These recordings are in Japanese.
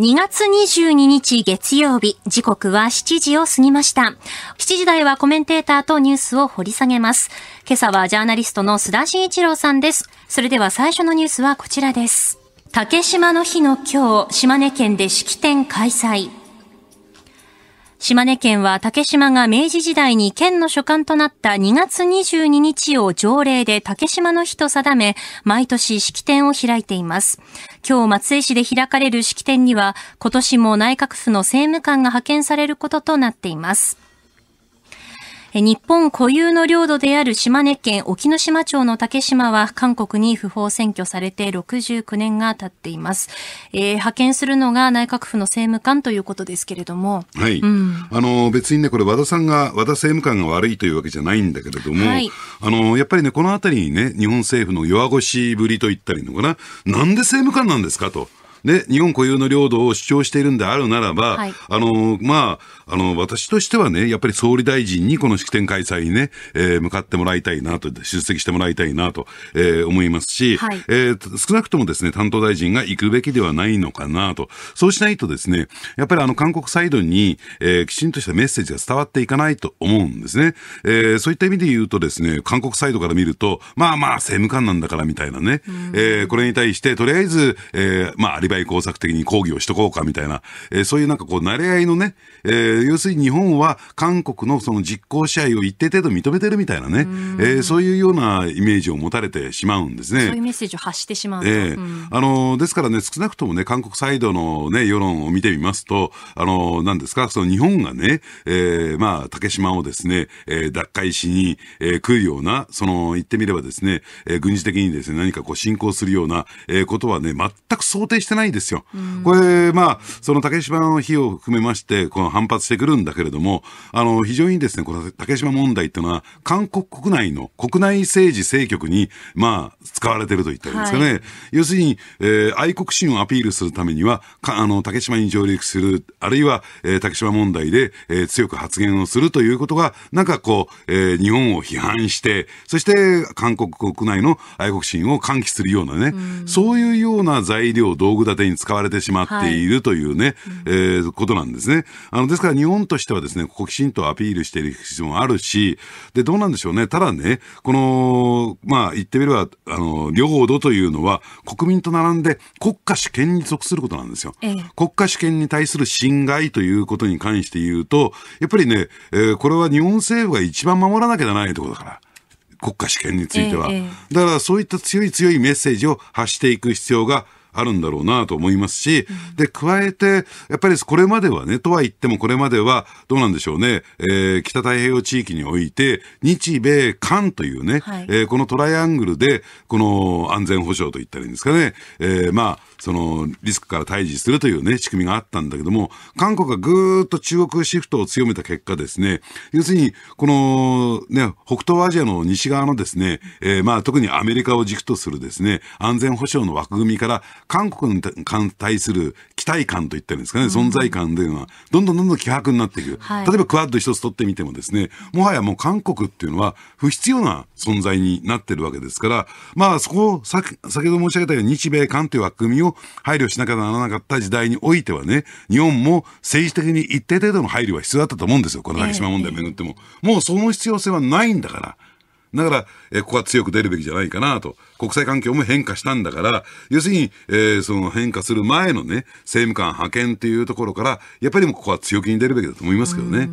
2月22日月曜日、時刻は7時を過ぎました。7時台はコメンテーターとニュースを掘り下げます。今朝はジャーナリストの須田慎一郎さんです。それでは最初のニュースはこちらです。竹島の日の今日、島根県で式典開催。島根県は竹島が明治時代に県の所管となった2月22日を条例で竹島の日と定め、毎年式典を開いています。今日松江市で開かれる式典には、今年も内閣府の政務官が派遣されることとなっています。日本固有の領土である島根県沖ノ島町の竹島は韓国に不法占拠されて69年が経っています。えー、派遣するのが内閣府の政務官ということですけれども。はい。うん、あの、別にね、これ和田さんが、和田政務官が悪いというわけじゃないんだけれども、はい、あの、やっぱりね、このあたりにね、日本政府の弱腰ぶりと言ったりのかな、なんで政務官なんですかと。ね、日本固有の領土を主張しているんであるならば、はい、あの、まあ、あの、私としてはね、やっぱり総理大臣にこの式典開催にね、えー、向かってもらいたいなと、出席してもらいたいなと、えー、思いますし、はい、えー、少なくともですね、担当大臣が行くべきではないのかなと、そうしないとですね、やっぱりあの、韓国サイドに、えー、きちんとしたメッセージが伝わっていかないと思うんですね。えー、そういった意味で言うとですね、韓国サイドから見ると、まあまあ、政務官なんだからみたいなね、えー、これに対して、とりあえず、えー、まあ、あり売工作的に抗議をしとこうかみたいな、えー、そういうなんかこう、慣れ合いのね、えー、要するに日本は韓国のその実効支配を一定程度認めてるみたいなね、えー、そういうようなイメージを持たれてしまうんですね。そういうメッセージを発してしまう、えー、うん、あのですからね、少なくともね、韓国サイドのね、世論を見てみますと、あの、なんですか、その日本がね、えー、まあ、竹島をですね、えー、奪回しに、えー、来るような、その、言ってみればですね、えー、軍事的にですね、何かこう侵攻するような、えー、ことはね、全く想定してないないんですよ。これ、まあ、その竹島の日を含めまして、この反発してくるんだけれども、あの、非常にですね、この竹島問題っていうのは、韓国国内の国内政治政局に、まあ、使われてると言ったらいいんですかね。はい、要するに、えー、愛国心をアピールするためには、あの、竹島に上陸する、あるいは、えー、竹島問題で、えー、強く発言をするということが、なんかこう、えー、日本を批判して、そして韓国国内の愛国心を喚起するようなね、そういうような材料、道具立てに使われてしまっているというね、はい、えー、ことなんですね。あの、ですから日本としてはですね、ここきちんとアピールしている必要もあるし、で、どうなんでしょうね。ただね、この、まあ、言ってみれば、あの、領土というのは国民と並んで国家主権に属することなんですよ。ええ、国家主権に対する侵害ということに関して言うと、やっぱりね、えー、これは日本政府が一番守らなきゃならないところだから。国家主権については。ええ、だからそういった強い強いメッセージを発していく必要があるんだろうなと思いますし、で、加えて、やっぱりこれまではね、とは言ってもこれまでは、どうなんでしょうね、えー、北太平洋地域において、日米韓というね、はい、えー、このトライアングルで、この安全保障といったらいいんですかね、えー、まあ、そのリスクから退治するというね、仕組みがあったんだけども、韓国がぐーっと中国シフトを強めた結果ですね、要するに、このね、北東アジアの西側のですね、えー、まあ特にアメリカを軸とするですね、安全保障の枠組みから、韓国に対する期待感といったんですかね、存在感というのは、どんどんどんどん希薄になっていく。はい、例えばクワッド一つ取ってみてもですね、もはやもう韓国っていうのは不必要な存在になってるわけですから、まあそこを先ほど申し上げたように日米韓という枠組みを配慮しなければならなかった時代においてはね、日本も政治的に一定程度の配慮は必要だったと思うんですよ。この竹島問題を巡っても。もうその必要性はないんだから。だから、えここは強く出るべきじゃないかなと。国際環境も変化したんだから、要するに、えー、その変化する前のね、政務官派遣っていうところから、やっぱりもここは強気に出るべきだと思いますけどね。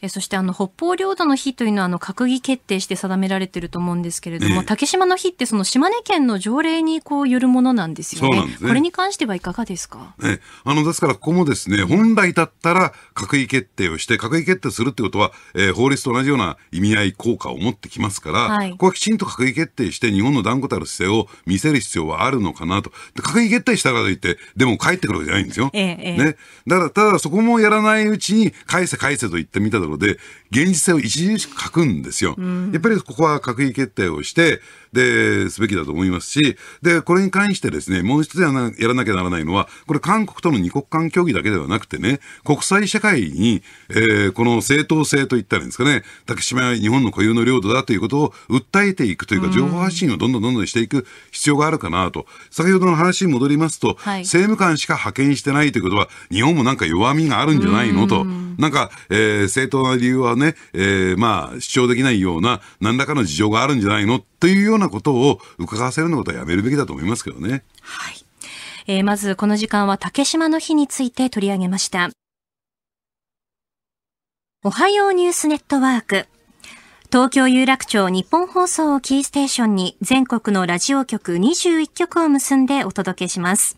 えそしてあの北方領土の日というのはあの閣議決定して定められてると思うんですけれども、ええ、竹島の日ってその島根県の条例にこうよるものなんですよね。ねこれに関してはいかがですか、ええ、あのですからここもですね本来だったら閣議決定をして閣議決定するってことは、えー、法律と同じような意味合い効果を持ってきますから、はい、ここはきちんと閣議決定して日本の断固たる姿勢を見せる必要はあるのかなと閣議決定したからといってでも帰ってくるわけじゃないんですよ。ええね、だからただそこもやらないうちに返せ返せと言って見たところで、現実性を著しく欠くんですよ。うん、やっぱりここは閣議決定をして、で、すべきだと思いますし、で、これに関してですね、もう一つやらなきゃならないのは、これ韓国との二国間協議だけではなくてね、国際社会に、えー、この正当性といったらいいんですかね、竹島は日本の固有の領土だということを訴えていくというか、情報発信をどんどんどんどんしていく必要があるかなと。先ほどの話に戻りますと、はい、政務官しか派遣してないということは、日本もなんか弱みがあるんじゃないのと。んなんか、えー、正当な理由は、ねね、えー、まあ、主張できないような、何らかの事情があるんじゃないのというようなことを伺わせるのことはやめるべきだと思いますけどね。はい。えー、まず、この時間は竹島の日について取り上げました。おはようニュースネットワーク。東京有楽町日本放送をキーステーションに全国のラジオ局21局を結んでお届けします。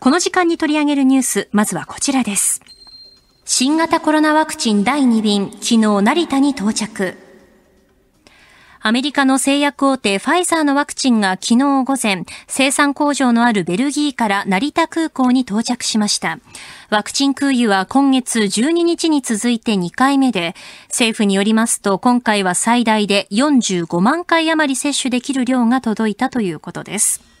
この時間に取り上げるニュース、まずはこちらです。新型コロナワクチン第2便、昨日成田に到着。アメリカの製薬大手ファイザーのワクチンが昨日午前、生産工場のあるベルギーから成田空港に到着しました。ワクチン空輸は今月12日に続いて2回目で、政府によりますと今回は最大で45万回余り接種できる量が届いたということです。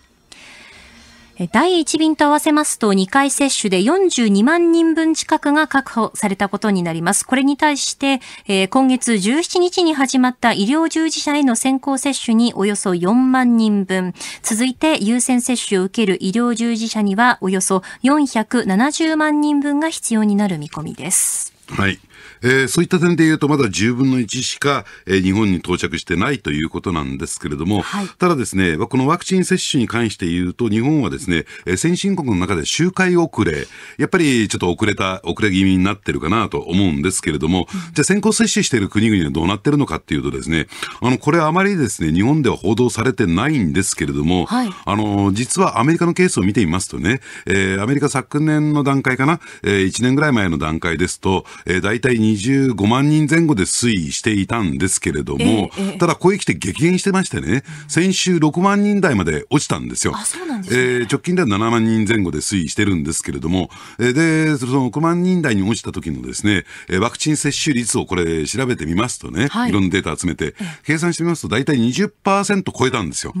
第1便と合わせますと2回接種で42万人分近くが確保されたことになります。これに対して、えー、今月17日に始まった医療従事者への先行接種におよそ4万人分、続いて優先接種を受ける医療従事者にはおよそ470万人分が必要になる見込みです。はい。えー、そういった点で言うと、まだ10分の1しか、えー、日本に到着してないということなんですけれども、はい、ただですね、このワクチン接種に関して言うと、日本はですね、先進国の中で周回遅れ、やっぱりちょっと遅れた、遅れ気味になってるかなと思うんですけれども、うん、じゃあ先行接種している国々はどうなってるのかっていうとですね、あの、これあまりですね、日本では報道されてないんですけれども、はい、あの、実はアメリカのケースを見てみますとね、えー、アメリカ昨年の段階かな、えー、1年ぐらい前の段階ですと、えー、大体25万人前後で推移していたんですけれども、えー、ただ、こうへ来て激減してましてね、先週6万人台まで落ちたんですよ。直近では7万人前後で推移してるんですけれども、えで、その6万人台に落ちた時のですね、ワクチン接種率をこれ調べてみますとね、はい、いろんなデータ集めて、計算してみますと大体20%超えたんですよ。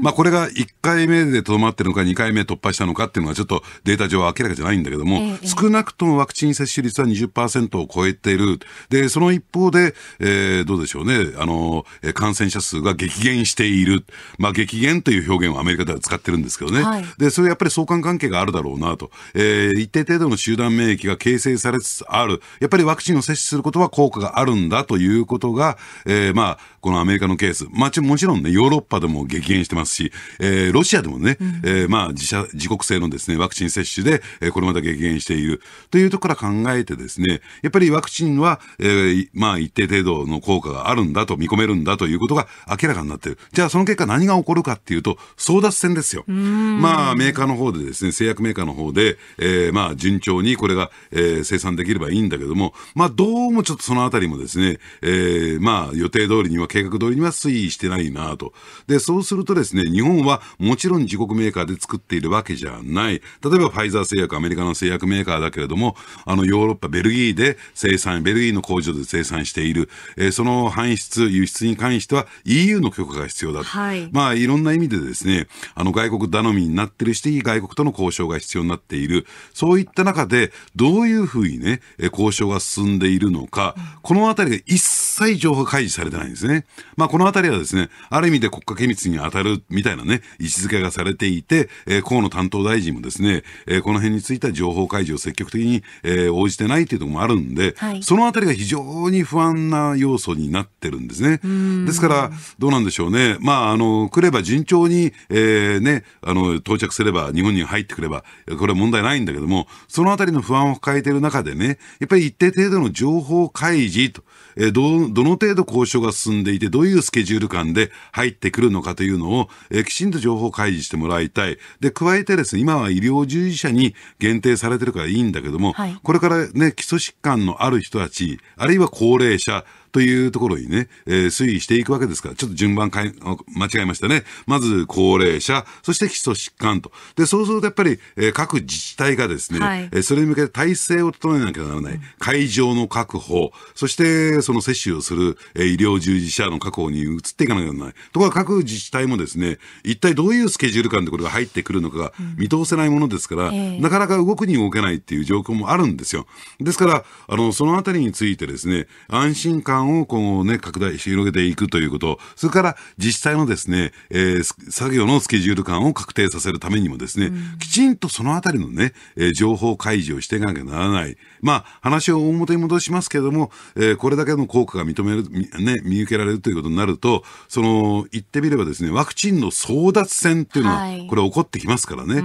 まあ、これが1回目でとどまってるのか、2回目突破したのかっていうのは、ちょっとデータ上は明らかじゃないんだけども、少なくともワクチン接種率は20%を超えている。で、その一方で、えー、どうでしょうね、あの、感染者数が激減している。まあ、激減という表現をアメリカでは使ってるんですけどね。はい、で、それやっぱり相関関係があるだろうなと。えー、一定程度の集団免疫が形成されつつある。やっぱりワクチンを接種することは効果があるんだということが、えー、まあ、このアメリカのケース、まあ、もちろんね、ヨーロッパでも激減してますし、えー、ロシアでもね、うん、えー、まあ、自社、自国製のですね、ワクチン接種で、えー、これまた激減しているというところから考えてですね、やっぱりワクチンは、えー、まあ、一定程度の効果があるんだと見込めるんだということが明らかになってる。じゃあ、その結果何が起こるかっていうと、争奪戦ですよ。まあ、メーカーの方でですね、製薬メーカーの方で、えー、まあ、順調にこれが、えー、生産できればいいんだけども、まあ、どうもちょっとそのあたりもですね、えー、まあ、予定通りには計画通りには推移してないなと。で、そうするとですね、日本はもちろん自国メーカーで作っているわけじゃない。例えばファイザー製薬、アメリカの製薬メーカーだけれども、あのヨーロッパ、ベルギーで生産、ベルギーの工場で生産している。えー、その搬出、輸出に関しては EU の許可が必要だと。はい、まあ、いろんな意味でですね、あの外国頼みになってるし、外国との交渉が必要になっている。そういった中で、どういうふうにね、交渉が進んでいるのか、このあたりが一切情報開示されてないんですね。まあ、このあたりはですね、ある意味で国家機密に当たるみたいなね、位置づけがされていて、えー、河野担当大臣もですね、えー、この辺については情報開示を積極的に、えー、応じてないというところもあるんで、はい、そのあたりが非常に不安な要素になってるんですね。ですから、どうなんでしょうね。まあ、あの、来れば順調に、えー、ね、あの、到着すれば、日本に入ってくれば、これは問題ないんだけども、そのあたりの不安を抱えている中でね、やっぱり一定程度の情報開示と、えー、ど、どの程度交渉が進んででいて、どういうスケジュール感で入ってくるのかというのを、えきちんと情報開示してもらいたい。で、加えてですね、今は医療従事者に限定されてるからいいんだけども、はい、これからね、基礎疾患のある人たち、あるいは高齢者、というところにね、えー、推移していくわけですから、ちょっと順番かい間違えましたね。まず高齢者、そして基礎疾患と。で、そうするとやっぱり、えー、各自治体がですね、はい、えー、それに向けて体制を整えなきゃならない、うん、会場の確保、そしてその接種をする、えー、医療従事者の確保に移っていかなきゃならない。ところが各自治体もですね、一体どういうスケジュール感でこれが入ってくるのかが見通せないものですから、うん、なかなか動くに動けないっていう状況もあるんですよ。ですから、あの、そのあたりについてですね、安心感間を今後ね、拡大、広げていくということ、それから自治体のですね、えー、作業のスケジュール感を確定させるためにもですね、うん、きちんとそのあたりのね、えー、情報開示をしていかなきゃならない。まあ、話を大元に戻しますけれども、えー、これだけの効果が認める、ね、見受けられるということになると、その、言ってみればですね、ワクチンの争奪戦っていうのは、これ起こってきますからね。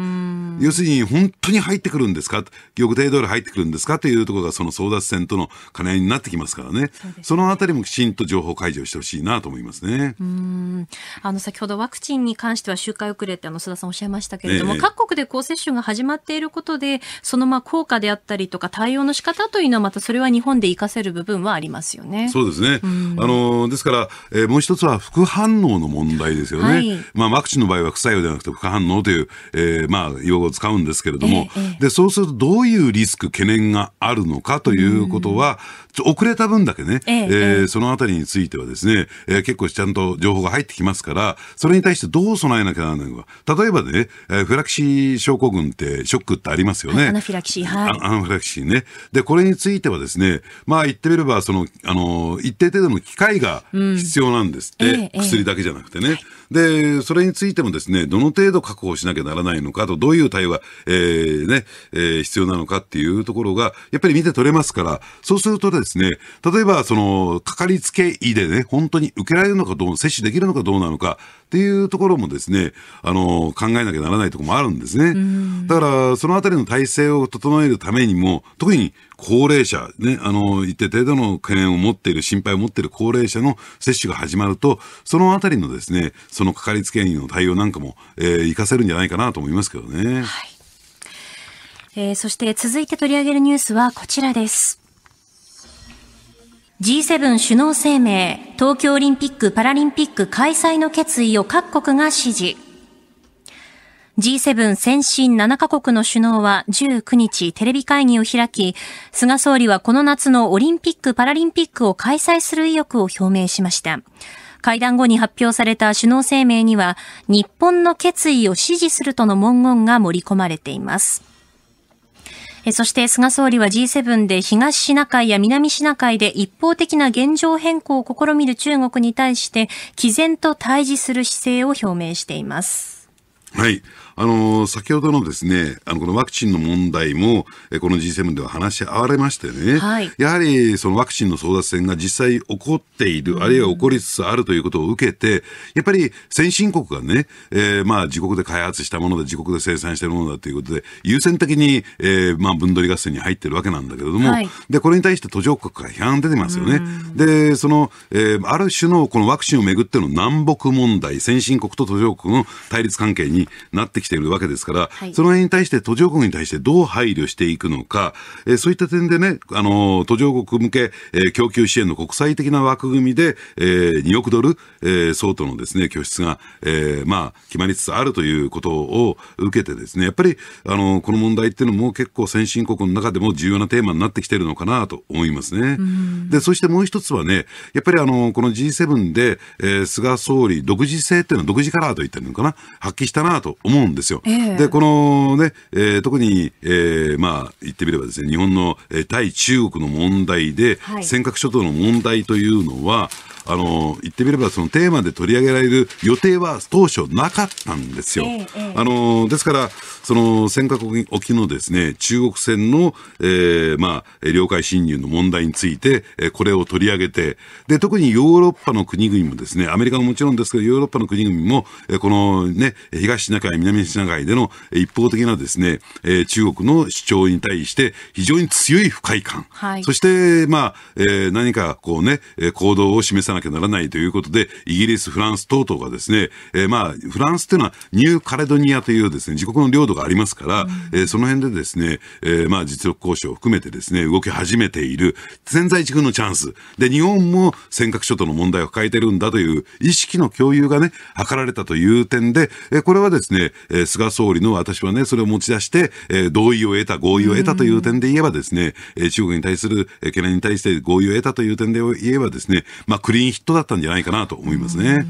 要するに、本当に入ってくるんですか予定通り入ってくるんですかというところが、その争奪戦との兼ね合いになってきますからね。そののあたりもきちんと情報開示をしてほしいなと思いますね。うんあの先ほどワクチンに関しては周回遅れってあの須田さんおっしゃいましたけれども、ええ、各国で高接種が始まっていることでそのまあ効果であったりとか対応の仕方というのはまたそれは日本で活かせる部分はありますよね。そうですね。あのですから、えー、もう一つは副反応の問題ですよね。はい、まあワクチンの場合は副作用ではなくて副反応という、えー、まあ用語を使うんですけれども、え、でそうするとどういうリスク懸念があるのかということは、遅れた分だけね、えええー、そのあたりについてはですね、えー、結構ちゃんと情報が入ってきますから、それに対してどう備えなきゃならないのか。例えばね、えー、フラキシー症候群ってショックってありますよね。アナフィラキシー、はい。アナフィラキシーね。で、これについてはですね、まあ言ってみれば、その、あの、一定程度の機会が必要なんですって、うんえー、薬だけじゃなくてね。はいで、それについてもですね、どの程度確保しなきゃならないのか、とどういう対応が、えー、ね、えー、必要なのかっていうところが、やっぱり見て取れますから、そうするとですね、例えば、その、かかりつけ医でね、本当に受けられるのかどう、接種できるのかどうなのかっていうところもですね、あの、考えなきゃならないところもあるんですね。だから、そのあたりの体制を整えるためにも、特に高齢者、ね、あの、一定程度の懸念を持っている、心配を持っている高齢者の接種が始まると、そのあたりのですね、そのかかりつけ医の対応なんかも、えー、活かせるんじゃないかなと思いますけどね。はい、えー、そして続いて取り上げるニュースはこちらです。G7 首脳声明、東京オリンピック・パラリンピック開催の決意を各国が支持。G7 先進7カ国の首脳は19日テレビ会議を開き、菅総理はこの夏のオリンピック・パラリンピックを開催する意欲を表明しました。会談後に発表された首脳声明には、日本の決意を支持するとの文言が盛り込まれています。えそして菅総理は G7 で東シナ海や南シナ海で一方的な現状変更を試みる中国に対して、毅然と対峙する姿勢を表明しています。はい。あの、先ほどのですね、あの、このワクチンの問題も、えこの G7 では話し合われましてね、はい、やはりそのワクチンの争奪戦が実際起こっている、あるいは起こりつつあるということを受けて、やっぱり先進国がね、えー、まあ自国で開発したもので、自国で生産しているものだということで、優先的に、えー、まあ分取り合戦に入っているわけなんだけれども、はい、で、これに対して途上国から批判出てますよね。で、その、えー、ある種のこのワクチンをめぐっての南北問題、先進国と途上国の対立関係になってきているわけですから、はい、その辺に対して途上国に対してどう配慮していくのか、えー、そういった点でね、あのー、途上国向け、えー、供給支援の国際的な枠組みで、えー、2億ドル、えー、相当のですね、拠出が、えー、まあ、決まりつつあるということを受けてですね、やっぱり、あのー、この問題っていうのも結構先進国の中でも重要なテーマになってきているのかなと思いますね。で、そしてもう一つはね、やっぱりあのー、この G7 で、えー、菅総理、独自性っていうのは独自カラーと言ってるのかな、発揮したなと思うんですよ。えー、で、このね、えー、特に、えー、まあ、言ってみればですね、日本の、えー、対中国の問題で、はい、尖閣諸島の問題というのは、あの、言ってみればそのテーマで取り上げられる予定は当初なかったんですよ。あの、ですから、その尖閣沖のですね、中国船の、えー、まあ、領海侵入の問題について、えこれを取り上げて、で、特にヨーロッパの国々もですね、アメリカももちろんですけど、ヨーロッパの国々も、えこのね、東シナ海、南シナ海での一方的なですね、え中国の主張に対して非常に強い不快感、はい、そして、まあ、えー、何かこうね、行動を示さなきゃならないということで、イギリス、フランス等々がですね、えー、まあ、フランスというのはニューカレドニアというですね、自国の領土がありますから、うん、えー、その辺でですね、えー、まあ、実力交渉を含めてですね、動き始めている、潜在地区のチャンス。で、日本も尖閣諸島の問題を抱えてるんだという意識の共有がね、図られたという点で、えー、これはですね、えー、菅総理の私はね、それを持ち出して、えー、同意を得た、合意を得たという点で言えばですね、え中国に対する懸念に対して合意を得たという点で言えばですね、まあ、クリーンインヒットだったんじゃないかなと思いますね。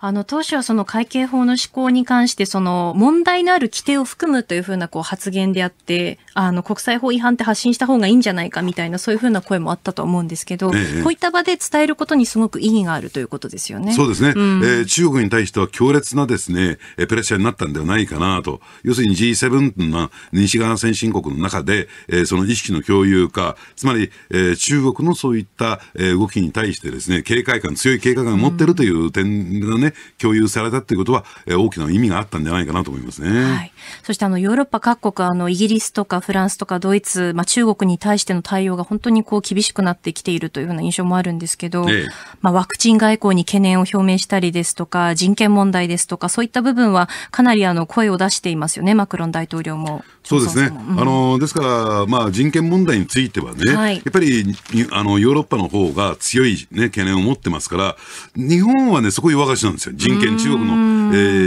あの当初はその会計法の施行に関してその問題のある規定を含むというふうなこう発言であってあの、国際法違反って発信した方がいいんじゃないかみたいな、そういうふうな声もあったと思うんですけど、ええ、こういった場で伝えることにすごく意義があるということですよね。そうですね。うん、えー、中国に対しては強烈なですね、プレッシャーになったんではないかなと。要するに G7 な西側先進国の中で、えー、その意識の共有化、つまり、えー、中国のそういった、え動きに対してですね、警戒感、強い警戒感を持ってるという点がね、うん、共有されたということは、えー、大きな意味があったんじゃないかなと思いますね。はい、そしてあの、ヨーロッパ各国、あの、イギリスとかフランスとかドイツ、まあ、中国に対しての対応が本当にこう厳しくなってきているというふうな印象もあるんですけど、ええ、まあ、ワクチン外交に懸念を表明したりですとか、人権問題ですとか、そういった部分はかなりあの声を出していますよね、マクロン大統領も。そうですね、うん、あのですから、まあ、人権問題についてはね、はい、やっぱりあのヨーロッパの方が強い、ね、懸念を持ってますから、日本はね、そこ弱がしなんですよ、人権、中国の、え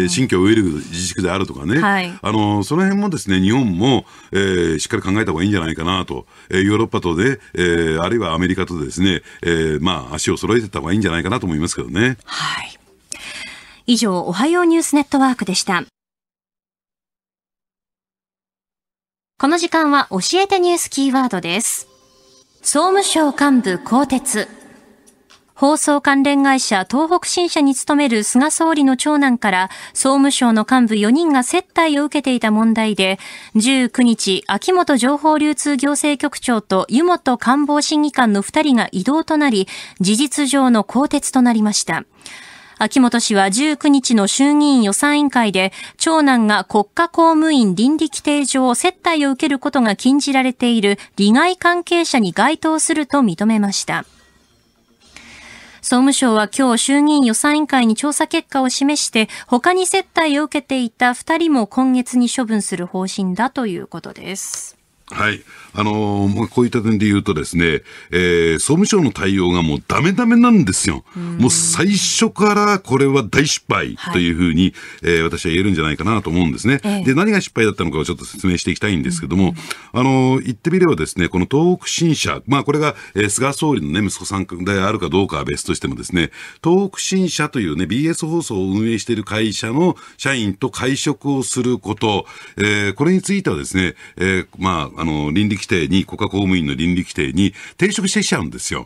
ー、新疆ウイルグ自治区であるとかね、はい、あのその辺もですね日本も、えーえー、しっかり考えた方がいいんじゃないかなと、えー、ヨーロッパとで、えー、あるいはアメリカとでですね、えー、まあ、足を揃えてた方がいいんじゃないかなと思いますけどね。はい。以上、おはようニュースネットワークでした。この時間は教えてニュースキーワードです。総務省幹部更迭。放送関連会社東北新社に勤める菅総理の長男から総務省の幹部4人が接待を受けていた問題で、19日、秋元情報流通行政局長と湯本官房審議官の2人が異動となり、事実上の更迭となりました。秋元氏は19日の衆議院予算委員会で、長男が国家公務員倫理規定上接待を受けることが禁じられている利害関係者に該当すると認めました。総務省は今日衆議院予算委員会に調査結果を示して、他に接待を受けていた2人も今月に処分する方針だということです。はい。あのー、こういった点で言うとですね、えー、総務省の対応がもうダメダメなんですよ。うもう最初からこれは大失敗というふうに、はい、えー、私は言えるんじゃないかなと思うんですね。えで、何が失敗だったのかをちょっと説明していきたいんですけども、うん、あのー、言ってみればですね、この東北新社、まあこれが、えー、菅総理のね、息子さんであるかどうかは別としてもですね、東北新社というね、BS 放送を運営している会社の社員と会食をすること、えー、これについてはですね、えー、まあ、あの、倫理規定に、国家公務員の倫理規定に抵触してきちゃうんですよ。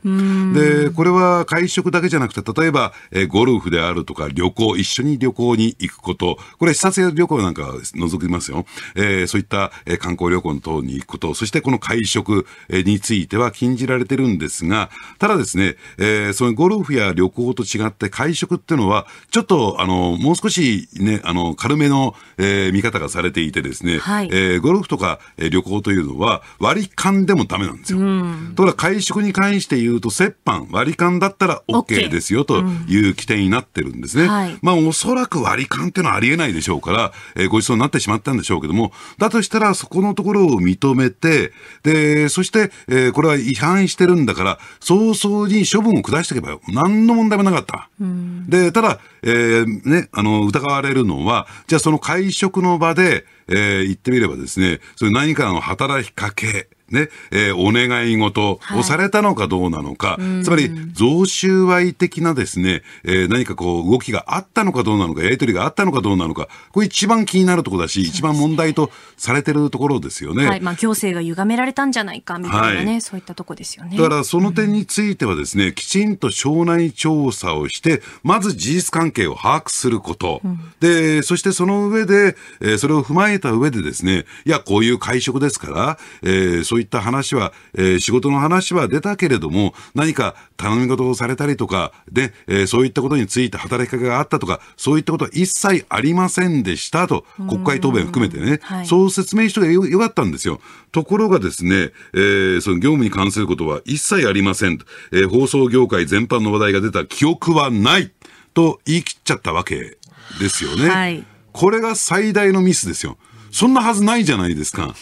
で、これは会食だけじゃなくて、例えば、えー、ゴルフであるとか、旅行、一緒に旅行に行くこと、これ、視察や旅行なんか除きますよ。えー、そういった、えー、観光旅行等に行くこと、そしてこの会食、については禁じられてるんですが、ただですね、えー、そのゴルフや旅行と違って会食っていうのは、ちょっと、あの、もう少しね、あの、軽めの、えー、見方がされていてですね、はい、えー、ゴルフとか、えー、旅行といううのは割り勘でもダメなんですよ。うん、と会食に関して言うと折半割り勘だったら OK ですよという規定になってるんですね。うんはい、まあおそらく割り勘っていうのはありえないでしょうから、えー、ごちそうになってしまったんでしょうけども、だとしたらそこのところを認めて、で、そして、えー、これは違反してるんだから、早々に処分を下していけばよ。何の問題もなかった。うん、で、ただ、えー、ね、あの、疑われるのは、じゃあその会食の場で、えー、言ってみればですね、そういう何かの働きかけ、ね、えー、お願い事をされたのかどうなのか、はい、つまり贈収賄的なですね、えー、何かこう動きがあったのかどうなのか、やり取りがあったのかどうなのか、これ一番気になるところだし、一番問題とされてるところですよね。はい、まあ行政が歪められたんじゃないかみたいなね、はい、そういったとこですよね。だからその点についてはですね、うん、きちんと省内調査をして、まず事実関係を把握すること、うん、で、そしてその上で、えー、それを踏まえた上でですね、いや、こういう会食ですから、えー、そうそういった話は、えー、仕事の話は出たけれども、何か頼み事をされたりとか、で、えー、そういったことについて働きかけがあったとか、そういったことは一切ありませんでしたと、国会答弁含めてね、はい、そう説明してよよかったんですよ。ところがですね、えー、その業務に関することは一切ありませんと、えー、放送業界全般の話題が出た記憶はないと言い切っちゃったわけですよね。はい、これが最大のミスですよ。そんなはずないじゃないですか。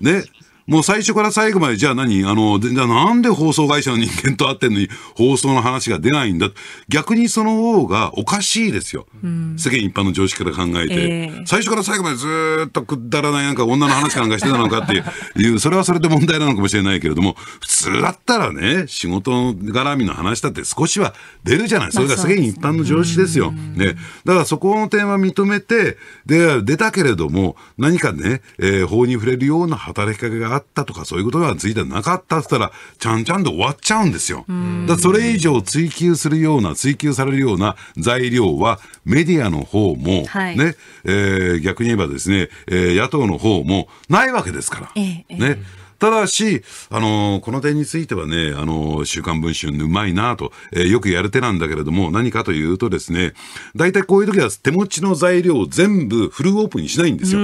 ね、もう最初から最後まで、じゃあ何あの、じゃあなんで放送会社の人間と会ってんのに放送の話が出ないんだ。逆にその方がおかしいですよ。うん、世間一般の常識から考えて、えー、最初から最後までずっとくだらないなんか女の話なんかしてたのかっていう、それはそれで問題なのかもしれないけれども、普通だったらね、仕事絡みの話だって少しは出るじゃない。それが世間一般の常識ですよ。ね。だからそこの点は認めて、で、出たけれども、何かね、えー、法に触れるような働きかけががったとかそういうことがついてなかったって言ったら、ちゃんちゃんで終わっちゃうんですよ。だそれ以上追求するような、追求されるような材料は、メディアの方も、はい、ね、えー、逆に言えばですね、えー、野党の方もないわけですから。ええ、ね。ただし、あのー、この点についてはね、あのー、週刊文春うまいなと、えー、よくやる手なんだけれども、何かというとですね、大体こういう時は手持ちの材料を全部フルオープンにしないんですよ。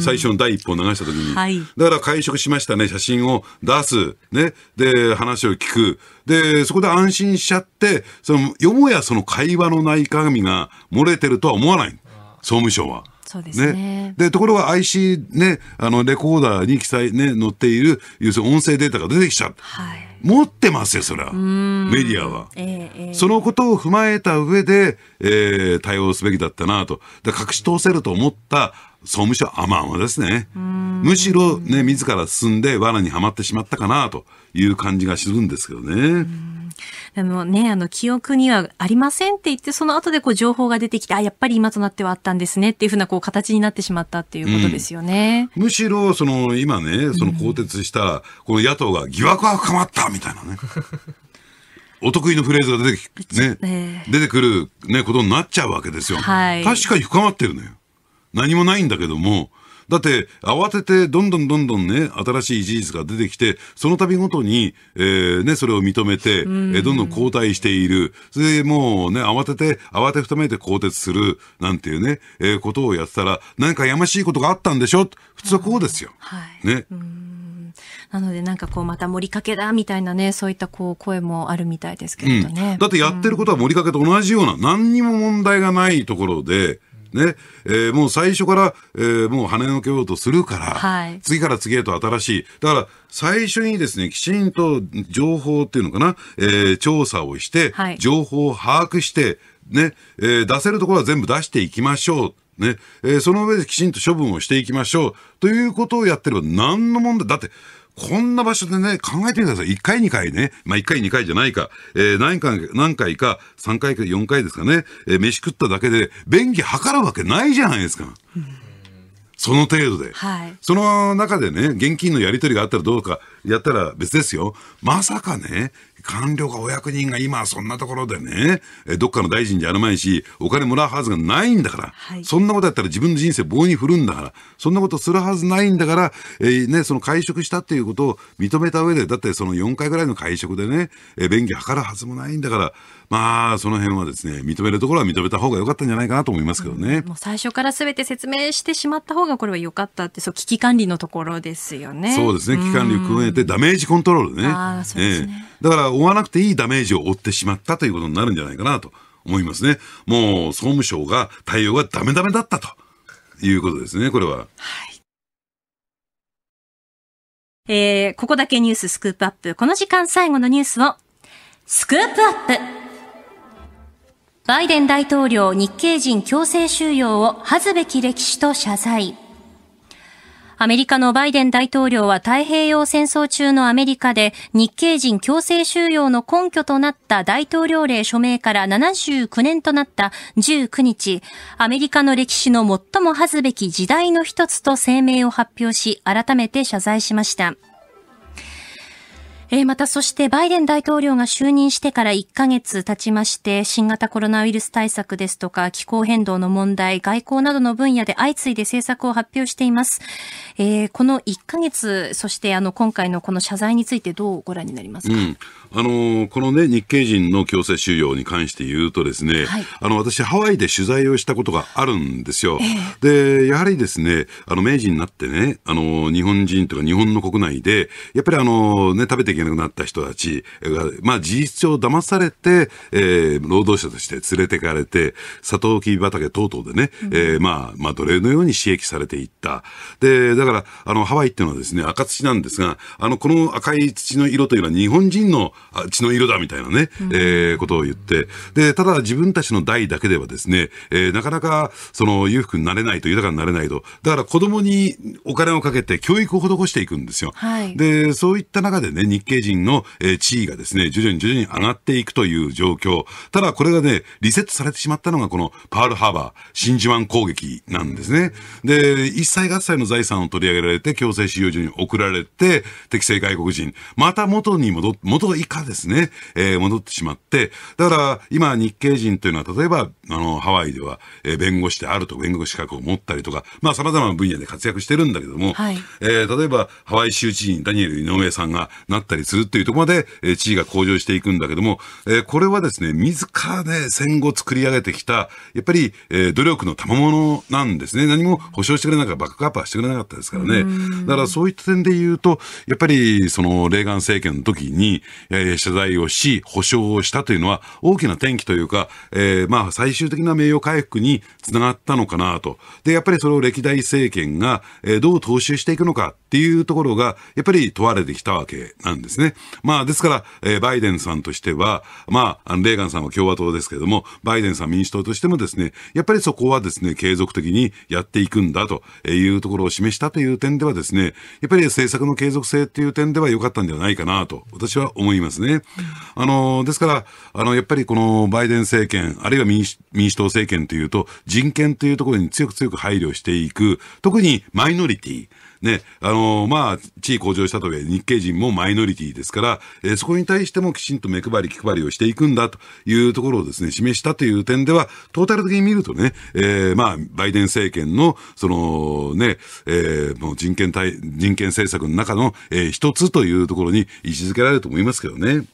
最初の第一歩を流した時に。はい、だから会食しましたね、写真を出す、ね、で、話を聞く。で、そこで安心しちゃって、その、よもやその会話のない鏡が漏れてるとは思わない。総務省は。そうですね。ねで、ところが IC ね、あの、レコーダーに記載ね、載っている、要するに音声データが出てきちゃう。はい。持ってますよ、それは。メディアは、えー、そのことを踏まえた上で、えー、対応すべきだったなと。で、隠し通せると思った総務省は甘々ですね。むしろね、自ら進んで罠にはまってしまったかなという感じがするんですけどね。あのね、あの、記憶にはありませんって言って、その後でこう情報が出てきて、あ、やっぱり今となってはあったんですねっていうふうなこう形になってしまったっていうことですよね。うん、むしろ、その、今ね、その更迭した、この野党が疑惑は深まったみたいなね。お得意のフレーズが出てき、ね、出てくる、ね、ことになっちゃうわけですよ。はい、確かに深まってるのよ。何もないんだけども、だって、慌ててどんどんどんどんね、新しい事実が出てきて、その度ごとに、えー、ね、それを認めて、えー、どんどん後退している。それでもうね、慌てて、慌てふためいて更迭する、なんていうね、えー、ことをやってたら、何かやましいことがあったんでしょ普通はこうですよ。はい、ね。なのでなんかこうまた盛りかけだみたいなね、そういったこう声もあるみたいですけどね、うん、だってやってることは盛りかけと同じような、何にも問題がないところで、ね、えー、もう最初から、えー、もう跳ねのけようとするから、はい、次から次へと新しい。だから、最初にですね、きちんと情報っていうのかな、えー、調査をして、はい、情報を把握して、ね、えー、出せるところは全部出していきましょう。ね、えー、その上できちんと処分をしていきましょう。ということをやってれば何の問題、だって、こんな場所でね、考えてみてください。1回、2回ね。まあ、1回、2回じゃないか。えー、何回、何回か、3回か4回ですかね。えー、飯食っただけで、便宜図るわけないじゃないですか。その程度で、はい、その中でね、現金のやり取りがあったらどうかやったら別ですよ。まさかね、官僚かお役人が今そんなところでね、どっかの大臣じゃあるまいし、お金もらうはずがないんだから、はい、そんなことやったら自分の人生棒に振るんだから、そんなことするはずないんだから、えー、ね、その会食したっていうことを認めた上で、だってその4回ぐらいの会食でね、えー、便宜図るはずもないんだから、まあ、その辺はですね、認めるところは認めた方が良かったんじゃないかなと思いますけどね。うん、もう最初から全て説明してしまった方がこれは良かったって、そう、危機管理のところですよね。そうですね、危機管理を加えてダメージコントロールね。ああ、そうですね。えーだから追わなくていいダメージを負ってしまったということになるんじゃないかなと思いますね。もう総務省が対応がダメダメだったということですね、これは。はいえー、ここだけニューススクープアップ。この時間最後のニュースを、スクープアップバイデン大統領日系人強制収容を恥ずべき歴史と謝罪。アメリカのバイデン大統領は太平洋戦争中のアメリカで日系人強制収容の根拠となった大統領令署名から79年となった19日、アメリカの歴史の最も恥ずべき時代の一つと声明を発表し、改めて謝罪しました。えー、またそしてバイデン大統領が就任してから1ヶ月経ちまして、新型コロナウイルス対策ですとか、気候変動の問題、外交などの分野で相次いで政策を発表しています。えー、この1ヶ月、そしてあの今回のこの謝罪についてどうご覧になりますか、うんあのこのね、日系人の強制収容に関して言うとですね、はい、あの、私、ハワイで取材をしたことがあるんですよ。えー、で、やはりですね、あの、明治になってね、あの、日本人とか日本の国内で、やっぱりあの、ね、食べていけなくなった人たちが、まあ、事実上騙されて、えー、労働者として連れてかれて、砂糖ウキ畑等々でね、うん、えー、まあ、まあ、奴隷のように刺激されていった。で、だから、あの、ハワイっていうのはですね、赤土なんですが、あの、この赤い土の色というのは日本人のあ血の色だみたいなね、えー、ことを言って、で、ただ自分たちの代だけではですね、えー、なかなか、その、裕福になれないと、豊かになれないと。だから子供にお金をかけて教育を施していくんですよ。はい、で、そういった中でね、日系人の、えー、地位がですね、徐々に徐々に上がっていくという状況。ただこれがね、リセットされてしまったのが、このパールハーバー、真珠湾攻撃なんですね。で、1歳合歳の財産を取り上げられて、強制収容所に送られて、適正外国人、また元に戻、元が一かですね、えー、戻ってしまって、だから今日系人というのは例えば、あの、ハワイでは、えー、弁護士であると弁護士資格を持ったりとか、まあ様々な分野で活躍してるんだけども、はい、えー、例えばハワイ州知事にダニエル井上さんがなったりするっていうところまで、えー、知事が向上していくんだけども、えー、これはですね、自らで、ね、戦後作り上げてきた、やっぱり、えー、努力の賜物なんですね。何も保証してくれなかった、バックアップはしてくれなかったですからね。だからそういった点で言うと、やっぱりそのレーガン政権の時に、ええー、謝罪をし、補償をしたというのは、大きな転機というか、えー、まあ、最終的な名誉回復につながったのかなと。で、やっぱりそれを歴代政権が、えー、どう踏襲していくのかっていうところが、やっぱり問われてきたわけなんですね。まあ、ですから、えー、バイデンさんとしては、まあ、レーガンさんは共和党ですけれども、バイデンさん民主党としてもですね、やっぱりそこはですね、継続的にやっていくんだというところを示したという点ではですね、やっぱり政策の継続性っていう点では良かったんではないかなと、私は思います。ですね。あの、ですから、あの、やっぱりこのバイデン政権、あるいは民主民主党政権というと、人権というところに強く強く配慮していく、特にマイノリティ。ね、あのー、まあ、地位向上したとはいえ、日系人もマイノリティですから、えー、そこに対してもきちんと目配り、気配りをしていくんだというところをですね、示したという点では、トータル的に見るとね、えー、まあ、バイデン政権の、その、ね、えもう人権対、人権政策の中の、え一つというところに位置づけられると思いますけどね。うん、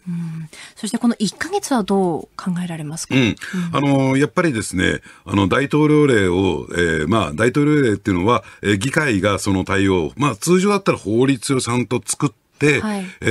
そしてこの1か月はどう考えられますか、うん、あのやっぱりですね、あの、大統領令を、えまあ、大統領令っていうのは、え議会がその対応を、まあ通常だったら法律をちゃんと作って、っ、はい、え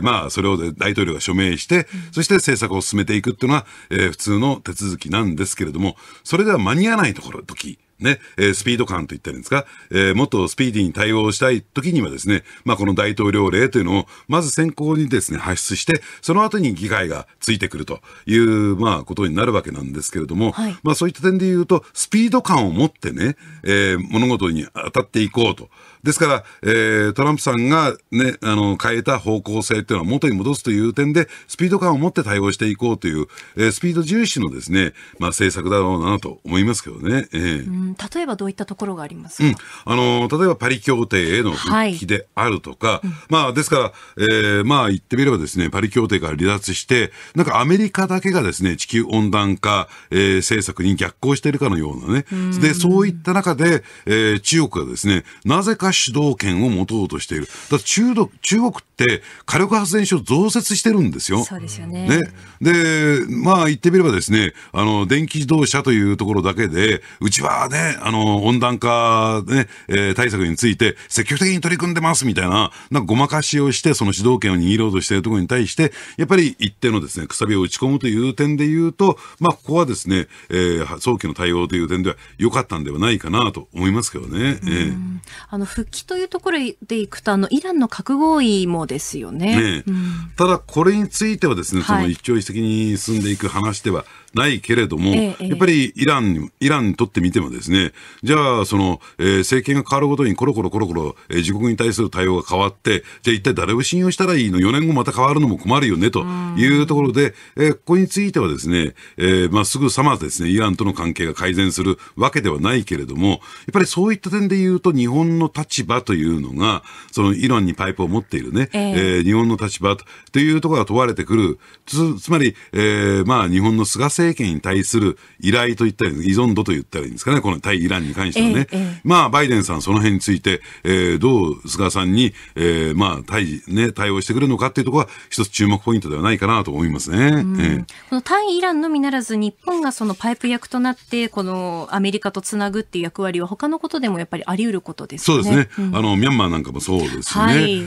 ー、まあ、それを大統領が署名して、うん、そして政策を進めていくっていうのは、えー、普通の手続きなんですけれども、それでは間に合わないところ、時、ね、えー、スピード感といったんですか、えー、もっとスピーディーに対応したい時にはですね、まあ、この大統領令というのを、まず先行にですね、発出して、その後に議会がついてくるという、まあ、ことになるわけなんですけれども、はい、まあ、そういった点で言うと、スピード感を持ってね、えー、物事に当たっていこうと。ですから、えー、トランプさんがね、あの、変えた方向性っていうのは元に戻すという点で、スピード感を持って対応していこうという、えー、スピード重視のですね、まあ政策だろうなと思いますけどね。えー、うん例えばどういったところがありますか、うん、あの、例えばパリ協定への復帰であるとか、はい、まあですから、えー、まあ言ってみればですね、パリ協定から離脱して、なんかアメリカだけがですね、地球温暖化、えー、政策に逆行しているかのようなね、で、そういった中で、えー、中国がですね、なぜか主導権を持とうとしている。だ中国中国って火力発電所増設してるんですよ。そうですよね。ねで、まあ言ってみればですね、あの、電気自動車というところだけで、うちはね、あの、温暖化ね、えー、対策について積極的に取り組んでますみたいな、なんかごまかしをして、その主導権を握ろうとしているところに対して、やっぱり一定のですね、くさびを打ち込むという点で言うと、まあここはですね、えー、早期の対応という点では良かったんではないかなと思いますけどね。えー、あの、復帰というところでいくと、あのイランの核合意もですよね、ねうん、ただ、これについてはですね、その一朝一夕に進んでいく話ではないけれども、はい、やっぱりイランイランにとってみても、ですねじゃあその、えー、政権が変わるごとに、ころころころころ、えー、自国に対する対応が変わって、じゃあ一体誰を信用したらいいの、4年後また変わるのも困るよねというところで、えー、ここについてはですね、えーまあ、すぐさまですねイランとの関係が改善するわけではないけれども、やっぱりそういった点で言うと、日本の立立場というのが、そのイランにパイプを持っているね、えー、えー、日本の立場というところが問われてくる、つつまり、えー、まあ、日本の菅政権に対する依頼といったり、依存度といったらいいんですかね、この対イランに関してはね。えー、まあ、バイデンさん、その辺について、えー、どう菅さんに、えー、まあ、対、ね、対応してくるのかっていうところは、一つ注目ポイントではないかなと思いますね。えー、この対イランのみならず、日本がそのパイプ役となって、このアメリカとつなぐっていう役割は、他のことでもやっぱりあり得ることですね。そうですね。あのミャンマーなんかもそうですしね、はい、え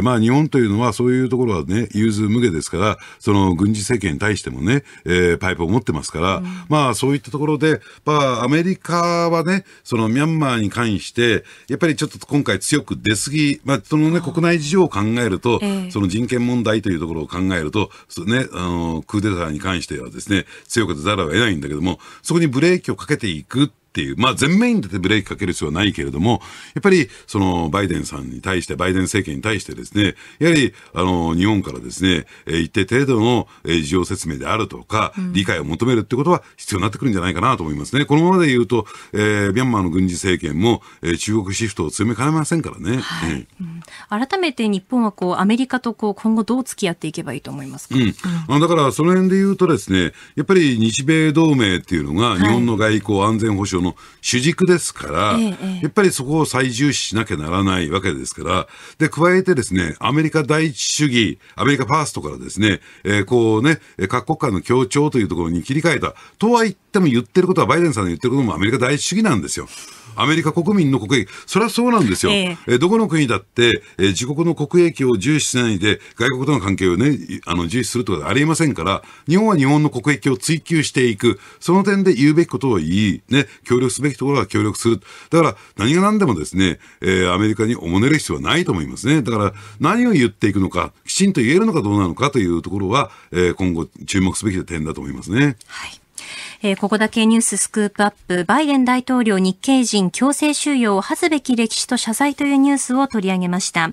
ー、まあ、日本というのはそういうところは、ね、融通無下ですからその軍事政権に対しても、ねえー、パイプを持ってますから、うん、まあ、そういったところで、まあ、アメリカは、ね、そのミャンマーに関してやっぱりちょっと今回強く出過ぎ、まあそのね、国内事情を考えると、えー、その人権問題というところを考えると、ね、あのクーデターに関してはです、ね、強く出ざるを得ないんだけどもそこにブレーキをかけていくっていう、まあ全面に出てブレーキかける必要はないけれども、やっぱりそのバイデンさんに対して、バイデン政権に対してですね、やはりあの日本からですね、え一定程度のえ事情説明であるとか、理解を求めるってことは必要になってくるんじゃないかなと思いますね。このままで言うと、えー、ミャンマーの軍事政権も、えー、中国シフトを強めかねませんからね。はい、うん、改めて日本はこうアメリカとこう今後どう付き合っていけばいいと思いますか、うん、あだからその辺で言うとですね、やっぱり日米同盟っていうのが日本の外交、安全保障の主軸ですから、ええ、やっぱりそこを最重視しなきゃならないわけですから、で、加えてですね、アメリカ第一主義、アメリカファーストからですね、えー、こうね、各国間の協調というところに切り替えた。とは言っっても言ってることは、バイデンさんの言ってることもアメリカ第一主義なんですよ。アメリカ国民の国益、それはそうなんですよ。えー、どこの国だって、えー、自国の国益を重視しないで、外国との関係をね、あの、重視するとかはありえませんから、日本は日本の国益を追求していく。その点で言うべきことを言い、ね、協力すべきところは協力する。だから、何が何でもですね、えー、アメリカにおもねる必要はないと思いますね。だから、何を言っていくのか、きちんと言えるのかどうなのかというところは、えー、今後注目すべき点だと思いますね。はい。えー、ここだけニューススクープアップ、バイデン大統領日系人強制収容を恥ずべき歴史と謝罪というニュースを取り上げました。